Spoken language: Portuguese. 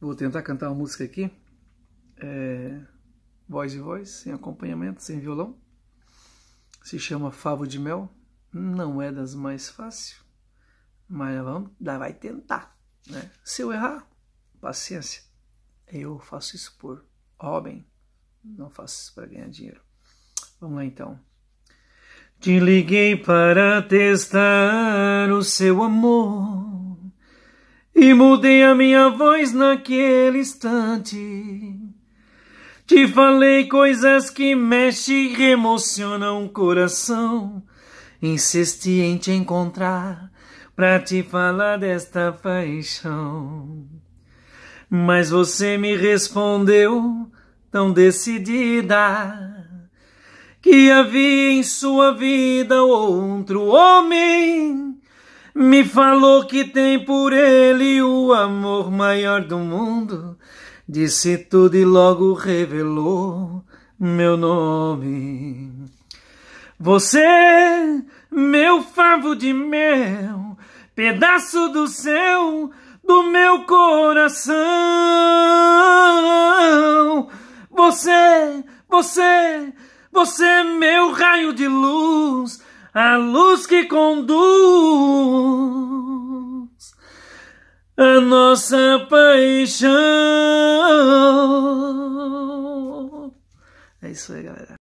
Vou tentar cantar uma música aqui, é, voz e voz, sem acompanhamento, sem violão. Se chama Favo de Mel, não é das mais fáceis, mas vamos, vai tentar. Né? Se eu errar, paciência, eu faço isso por Robin, não faço isso para ganhar dinheiro. Vamos lá então. Te liguei para testar o seu amor e mudei a minha voz naquele instante. Te falei coisas que mexem e emocionam o coração. Insisti em te encontrar pra te falar desta paixão. Mas você me respondeu tão decidida que havia em sua vida outro homem me falou que tem por ele o amor maior do mundo. Disse tudo e logo revelou meu nome. Você, meu favo de mel, pedaço do céu, do meu coração. Você, você, você, é meu raio de luz a luz que conduz a nossa paixão. É isso aí, galera.